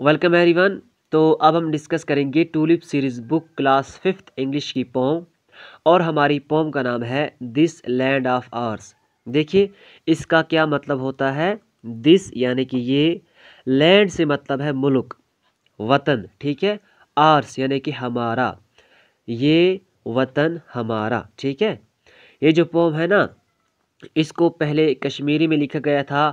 Welcome everyone तो अब हम डिस्कस करेंगे tulip series book class fifth English की पोम और हमारी पोम का नाम है दिस लैंड ऑफ आर्स देखिए इसका क्या मतलब होता है दिस यानी कि ये लैंड से मतलब है मुल्क वतन ठीक है आर्स यानी कि हमारा ये वतन हमारा ठीक है ये जो पोम है ना इसको पहले कश्मीरी में लिखा गया था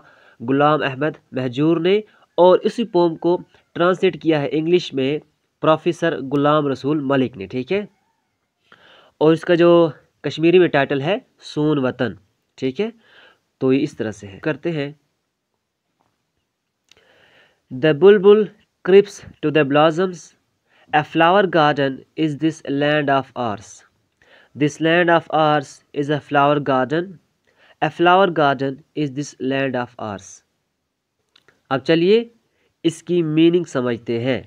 गुलाम अहमद महजूर ने और इसी पोम को ट्रांसलेट किया है इंग्लिश में प्रोफेसर गुलाम रसूल मलिक ने ठीक है और इसका जो कश्मीरी में टाइटल है सोन वतन ठीक है तो ये इस तरह से है करते हैं the bulbul creeps to the blossoms a flower garden is this land of ours this land of ours is a flower garden a flower garden is this land of ours अब चलिए इसकी मीनिंग समझते हैं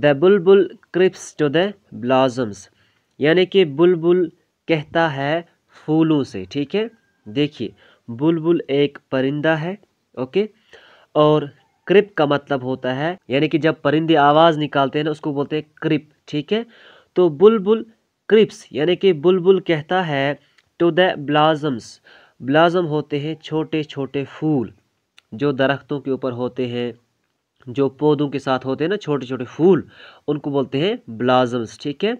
the bulbul creeps to the ब्लाजम्स यानी कि बुलबुल कहता है फूलों से ठीक है देखिए बुलबुल एक परिंदा है ओके और क्रिप का मतलब होता है यानी कि जब परिंदे आवाज़ निकालते हैं ना उसको बोलते हैं क्रिप ठीक है तो बुलबुल क्रिप्स यानी कि बुलबुल कहता है टू द ब्लाजम्स ब्लाजम होते हैं छोटे छोटे फूल जो दरख्तों के ऊपर होते हैं जो पौधों के साथ होते हैं ना छोटे छोटे फूल उनको बोलते हैं ब्लाजम्स ठीक है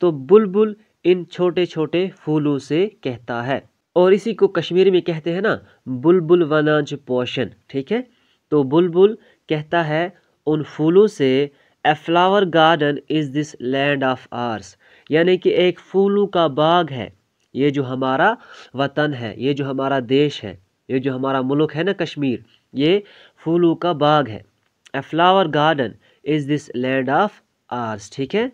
तो बुलबुल इन छोटे छोटे फूलों से कहता है और इसी को कश्मीर में कहते हैं ना बुलबुल वनाज पोशन ठीक है तो बुलबुल कहता है उन फूलों से a flower garden is this land of ours यानी कि एक फूलों का बाग है ये जो हमारा वतन है ये जो हमारा देश है ये जो हमारा मुल्क है ना कश्मीर ये फूलों का बाग है a flower garden is this land of ours ठीक है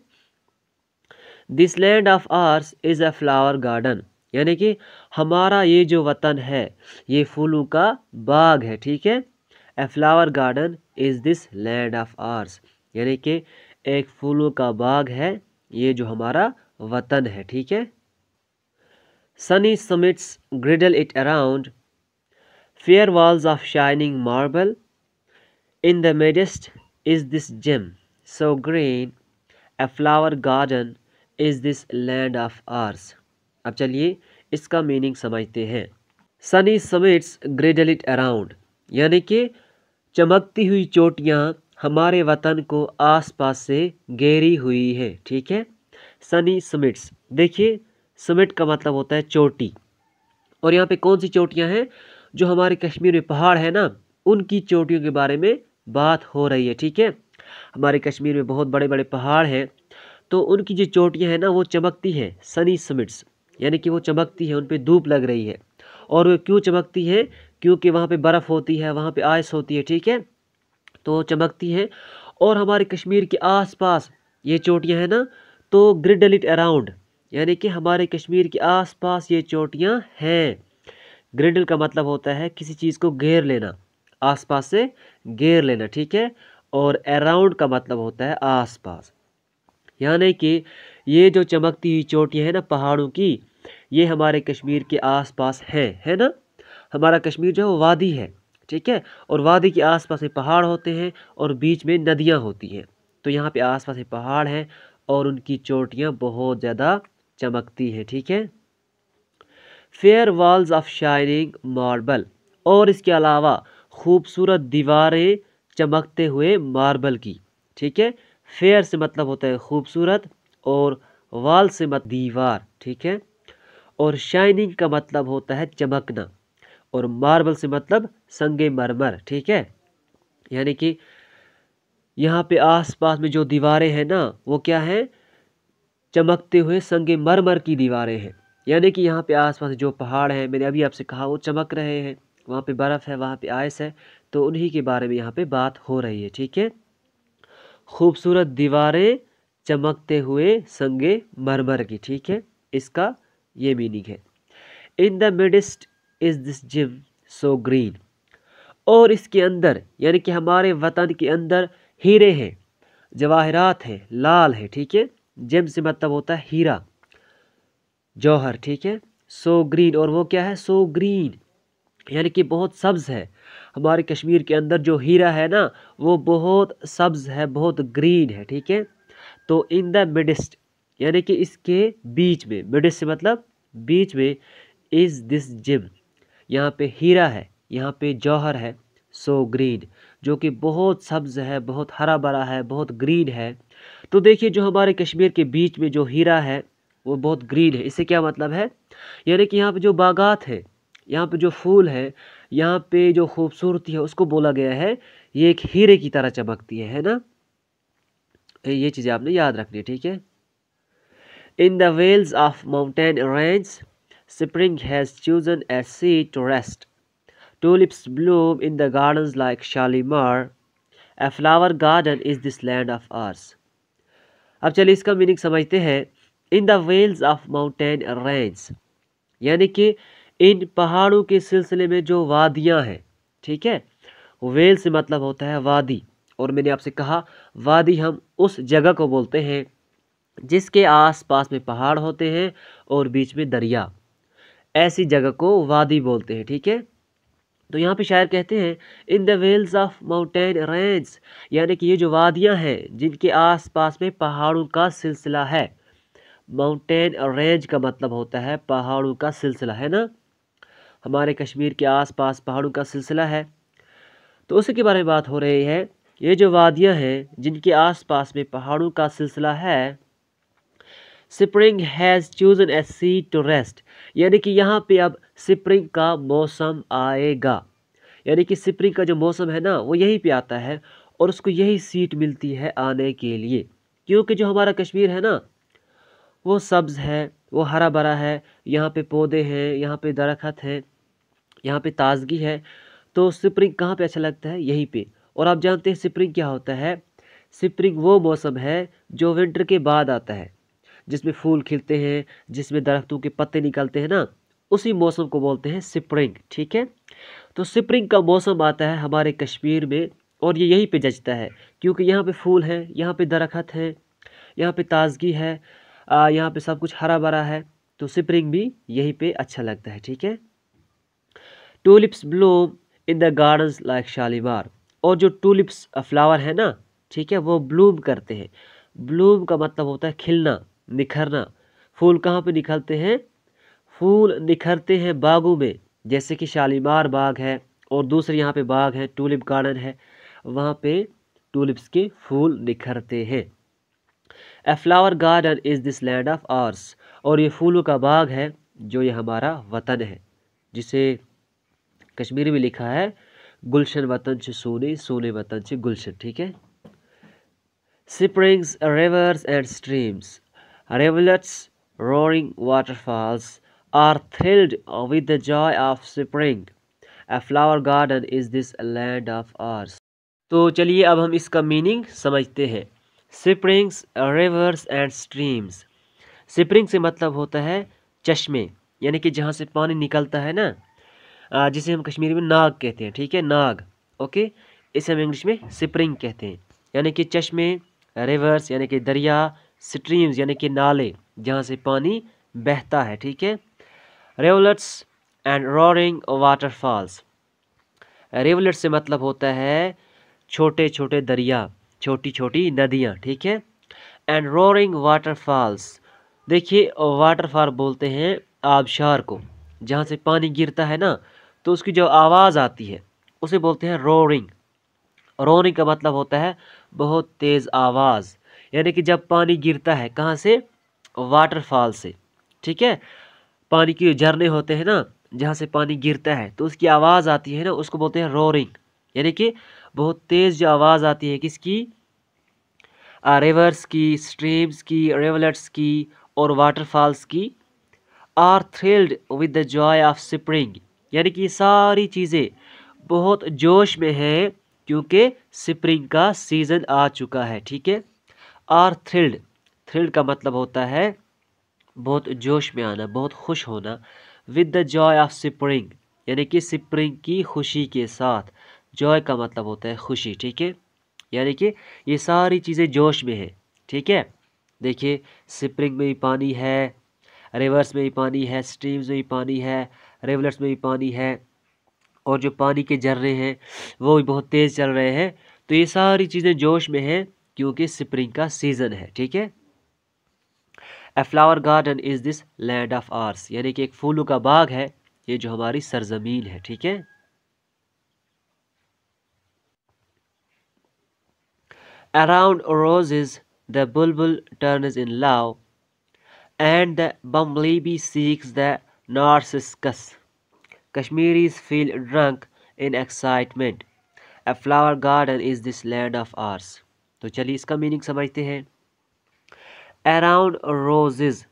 this land of ours is a flower garden यानी कि हमारा ये जो वतन है ये फूलों का बाग है ठीक है a flower garden is this land of ours यानी कि एक फूलों का बाग है ये जो हमारा वतन है ठीक है sunny summits girdle it around Fair walls of shining marble. In the midst is this gem, so green, a flower garden is this land of ours. अब चलिए इसका मीनिंग समझते हैं सनी समिट्स ग्रेडलिट अराउंड यानी कि चमकती हुई चोटियाँ हमारे वतन को आसपास से घेरी हुई है ठीक है सनी समिट्स देखिए समिट का मतलब होता है चोटी और यहाँ पे कौन सी चोटियाँ हैं जो हमारे कश्मीर में पहाड़ है ना उनकी चोटियों के बारे में बात हो रही है ठीक है हमारे कश्मीर में बहुत बड़े बड़े पहाड़ हैं तो उनकी जो चोटियाँ हैं ना वो चमकती हैं सनी समिट्स यानी कि वो चमकती है उन पर धूप लग रही है और वो क्यों चमकती है क्योंकि वहाँ पे बर्फ़ होती है वहाँ पे आइस होती है ठीक है तो चमकती है और हमारे कश्मीर के आसपास ये चोटियाँ हैं ना तो ग्रिडलिट अराउंड यानी कि हमारे कश्मीर के आसपास ये चोटियाँ हैं ग्रिडल का मतलब होता है किसी चीज़ को घेर लेना आसपास से घेर लेना ठीक है और अराउंड का मतलब होता है आसपास यानी कि ये जो चमकती हुई चोटियाँ हैं ना पहाड़ों की ये हमारे कश्मीर के आसपास है है ना हमारा कश्मीर जो है वो वादी है ठीक है और वादी के आसपास में पहाड़ होते हैं और बीच में नदियाँ होती हैं तो यहाँ पे आसपास में पहाड़ हैं और उनकी चोटियाँ बहुत ज़्यादा चमकती हैं ठीक है fair walls of shining marble और इसके अलावा खूबसूरत दीवारें चमकते हुए मार्बल की ठीक है फेयर से मतलब होता है खूबसूरत और वाल से मत दीवार ठीक है और शाइनिंग का मतलब होता है चमकना और मार्बल से मतलब संगे मरमर ठीक है यानी कि यहाँ पे आसपास में जो दीवारें हैं ना वो क्या हैं चमकते हुए संगे मरमर की दीवारें हैं यानी कि यहाँ पे आसपास जो पहाड़ हैं मैंने अभी आपसे कहा वो चमक रहे हैं वहाँ पे बर्फ़ है वहाँ पे आइस है तो उन्हीं के बारे में यहाँ पे बात हो रही है ठीक है खूबसूरत दीवारें चमकते हुए संगे मरमर की ठीक है इसका ये मीनिंग है in the midst is this gem so green और इसके अंदर यानी कि हमारे वतन के अंदर हीरे हैं जवाहरात हैं लाल है ठीक है जेम से मतलब होता है हीरा जौहर ठीक है सो ग्रीन और वो क्या है सो ग्रीन यानी कि बहुत सब्ज़ है हमारे कश्मीर के अंदर जो हीरा है ना वो बहुत सब्ज़ है बहुत ग्रीन है ठीक है तो इन द मिडिस्ट यानी कि इसके बीच में मिडिस्ट मतलब बीच में इज़ दिस जिम यहाँ पे हीरा है यहाँ पे जौहर है सो ग्रीन जो कि बहुत सब्ज है बहुत हरा भरा है बहुत ग्रीन है तो देखिए जो हमारे कश्मीर के बीच में जो हीरा है वो बहुत ग्रीन है इससे क्या मतलब है यानी कि यहाँ पे जो बागात है यहाँ पे जो फूल है यहाँ पे जो खूबसूरती है उसको बोला गया है ये एक हीरे की तरह चमकती है है ना ये चीज़ें आपने याद रखनी ठीक है in the vales of mountain range spring has chosen a seat to rest tulips bloom in the garden like Shalimar a flower garden is this land of ours अब चलिए इसका मीनिंग समझते हैं in the vales of mountain range यानी कि इन पहाड़ों के सिलसिले में जो वादियाँ हैं ठीक है वेल से मतलब होता है वादी और मैंने आपसे कहा वादी हम उस जगह को बोलते हैं जिसके आसपास में पहाड़ होते हैं और बीच में दरिया ऐसी जगह को वादी बोलते हैं ठीक है तो यहाँ पे शायर कहते हैं in the vales of mountain range यानी कि ये जो वादियाँ हैं जिनके आसपास में पहाड़ों का सिलसिला है माउंटेन रेंज का मतलब होता है पहाड़ों का सिलसिला है ना हमारे कश्मीर के आसपास पहाड़ों का सिलसिला है तो उसी के बारे में बात हो रही है ये जो वादियाँ हैं जिनके आसपास में पहाड़ों का सिलसिला है spring has chosen a seat to rest यानी कि यहाँ पे अब स्प्रिंग का मौसम आएगा यानी कि स्प्रिंग का जो मौसम है ना वो यहीं पर आता है और उसको यही सीट मिलती है आने के लिए क्योंकि जो हमारा कश्मीर है ना वो सब्ज़ है वो हरा भरा है यहाँ पे पौधे हैं यहाँ पे दरखत है यहाँ पे ताज़गी है तो स्प्रिंग कहाँ पे अच्छा लगता है यहीं पे और आप जानते हैं स्प्रिंग क्या होता है स्प्रिंग वो मौसम है जो विंटर के बाद आता है जिसमें फूल खिलते हैं जिसमें दरख्तों के पत्ते निकलते हैं ना उसी मौसम को बोलते हैं स्प्रिंग ठीक है तो स्प्रिंग का मौसम आता है हमारे कश्मीर में और ये यहीं पे जचता है क्योंकि यहाँ पे फूल है यहाँ पे दरखत है यहाँ पे ताज़गी है यहाँ पे सब कुछ हरा भरा है तो स्प्रिंग भी यहीं पे अच्छा लगता है ठीक है tulips bloom in the gardens like Shalimar और जो टूलिप्स फ्लावर है ना ठीक है वो ब्लूम करते हैं ब्लूम का मतलब होता है खिलना निखरना फूल कहाँ पे निखरते हैं फूल निखरते हैं बागों में जैसे कि शालीमार बाग है और दूसरे यहाँ पे बाग है टूलिप गार्डन है वहाँ पे टूलिप्स के फूल निखरते हैं a flower garden is this land of ours और ये फूलों का बाग है जो ये हमारा वतन है जिसे कश्मीरी में लिखा है गुलशन वतन से सोने सोने वतन से गुलशन ठीक है springs rivers and streams rivulets roaring waterfalls are thrilled with the joy of spring a flower garden is this land of ours तो चलिए अब हम इसका मीनिंग समझते हैं springs rivers and streams spring से मतलब होता है चश्मे यानी कि जहाँ से पानी निकलता है ना जिसे हम कश्मीरी में नाग कहते हैं ठीक है नाग ओके इसे हम इंग्लिश में स्प्रिंग कहते हैं यानी कि चश्मे रिवर्स यानी कि दरिया स्ट्रीम्स यानी कि नाले जहाँ से पानी बहता है ठीक है rivulets and roaring waterfalls rivulets से मतलब होता है छोटे छोटे दरिया छोटी छोटी नदियाँ ठीक है एंड रोरिंग वाटरफॉल्स देखिए वाटरफॉल बोलते हैं आबशार को जहाँ से पानी गिरता है ना तो उसकी जो आवाज़ आती है उसे बोलते हैं रोरिंग रोरिंग का मतलब होता है बहुत तेज़ आवाज़ यानी कि जब पानी गिरता है कहाँ से वाटरफॉल से ठीक है पानी के झरने होते हैं ना जहाँ से पानी गिरता है तो उसकी आवाज़ आती है ना उसको बोलते हैं रोरिंग यानी कि बहुत तेज़ जो आवाज़ आती है किसकी रिवर्स की स्ट्रीम्स की रेवलेट्स की और वाटरफॉल्स की are thrilled with the joy of spring यानी कि सारी चीज़ें बहुत जोश में है क्योंकि स्प्रिंग का सीज़न आ चुका है ठीक है आर थ्रिल्ड थ्रिल्ड का मतलब होता है बहुत जोश में आना बहुत खुश होना with the joy of spring यानी कि स्प्रिंग की खुशी के साथ जॉय का मतलब होता है खुशी ठीक है यानी कि ये सारी चीज़ें जोश में है ठीक है देखिए स्प्रिंग में भी पानी है रिवर्स में भी पानी है स्ट्रीम्स में भी पानी है रिवलेट्स में भी पानी है और जो पानी के झरने हैं वो भी बहुत तेज़ चल रहे हैं तो ये सारी चीज़ें जोश में हैं क्योंकि स्प्रिंग का सीज़न है ठीक है a flower garden is this land of ours यानी कि एक फूलों का बाग है ये जो हमारी सरजमीन है ठीक है Around roses the bulbul turns in love, and the bumblebee seeks the narcissus. Kashmiris feel drunk in excitement. A flower garden is this land of ours. तो चलिए इसका मीनिंग समझते हैं Around roses,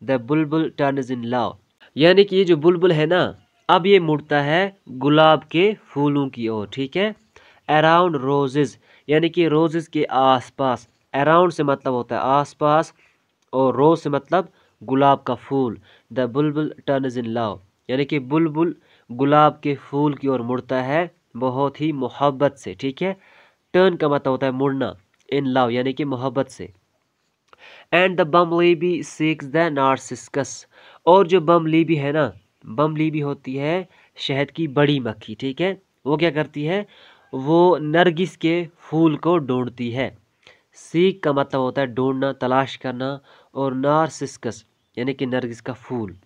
the bulbul turns in love. यानी कि ये जो बुलबुल है ना अब ये मुड़ता है गुलाब के फूलों की ओर ठीक है अराउंड रोजेज़ यानी कि रोजेज़ के आसपास अराउंड से मतलब होता है आसपास और रोज से मतलब गुलाब का फूल the bulbul is in love यानी कि बुलबुल गुलाब के फूल की ओर मुड़ता है बहुत ही मोहब्बत से ठीक है टर्न का मतलब होता है मुड़ना इन लव यानी कि मोहब्बत से and the bumblebee seeks the narcissus और जो बम लीबी है ना बम लीबी होती है शहद की बड़ी मक्खी ठीक है वो क्या करती है वो नरगिस के फूल को ढूंढती है सीख का मतलब होता है ढूंढना तलाश करना और नारसिसकस यानी कि नरगिस का फूल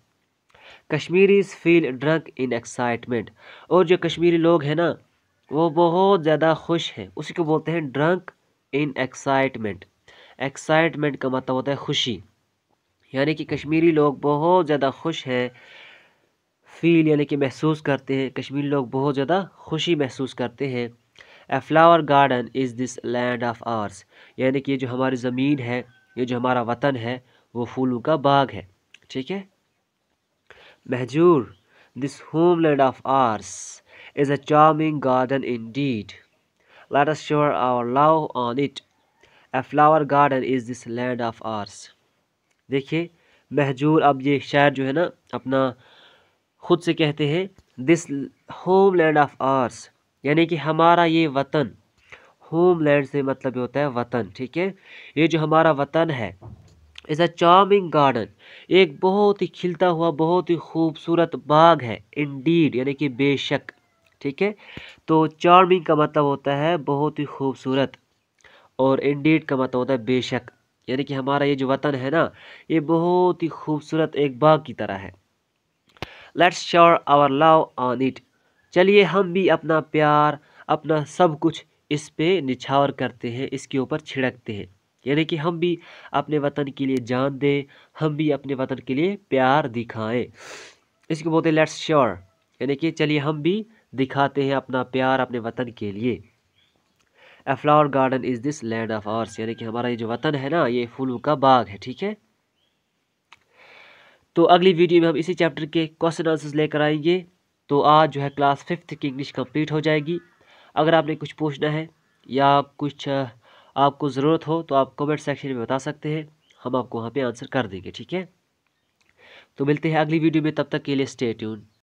Kashmiris feel drunk in excitement और जो कश्मीरी लोग हैं ना वो बहुत ज़्यादा खुश हैं उसी को बोलते हैं ड्रंक इन एक्साइटमेंट एक्साइटमेंट का मतलब होता है खुशी यानी कि कश्मीरी लोग बहुत ज़्यादा खुश हैं फील यानी कि महसूस करते हैं कश्मीर लोग बहुत ज़्यादा खुशी महसूस करते हैं a flower garden is this land of ours यानी कि ये जो हमारी ज़मीन है ये जो हमारा वतन है वो फूलों का बाग है ठीक है Mahjoor this home land of ours is a charming garden indeed let us sure our love on it a flower garden is this land of ours देखिए महजूर अब ये शायर जो है ना अपना ख़ुद से कहते हैं this home land of ours यानी कि हमारा ये वतन होम लैंड से मतलब ये होता है वतन ठीक है ये जो हमारा वतन है इज़ अ चार्मिंग गार्डन एक बहुत ही खिलता हुआ बहुत ही खूबसूरत बाग है इंडीड यानी कि बेशक ठीक है तो चार्मिंग का मतलब होता है बहुत ही खूबसूरत और इंडीड का मतलब होता है बेशक यानी कि हमारा ये जो वतन है ना ये बहुत ही खूबसूरत एक बाग की तरह है लेट्स शोर आवर लव ऑन इट चलिए हम भी अपना प्यार अपना सब कुछ इस पे निछावर करते हैं इसके ऊपर छिड़कते हैं यानी कि हम भी अपने वतन के लिए जान दें हम भी अपने वतन के लिए प्यार दिखाएं इसको बोलते हैं लेट्स श्योर यानी कि चलिए हम भी दिखाते हैं अपना प्यार अपने वतन के लिए a flower garden is this land of ours यानी कि हमारा ये जो वतन है ना ये फूलों का बाग है ठीक है तो अगली वीडियो में हम इसी चैप्टर के क्वेश्चन आंसर्स लेकर आएंगे तो आज जो है क्लास फिफ्थ की इंग्लिश कंप्लीट हो जाएगी अगर आपने कुछ पूछना है या कुछ आपको ज़रूरत हो तो आप कमेंट सेक्शन में बता सकते हैं हम आपको वहाँ पर आंसर कर देंगे ठीक है तो मिलते हैं अगली वीडियो में तब तक के लिए स्टे ट्यून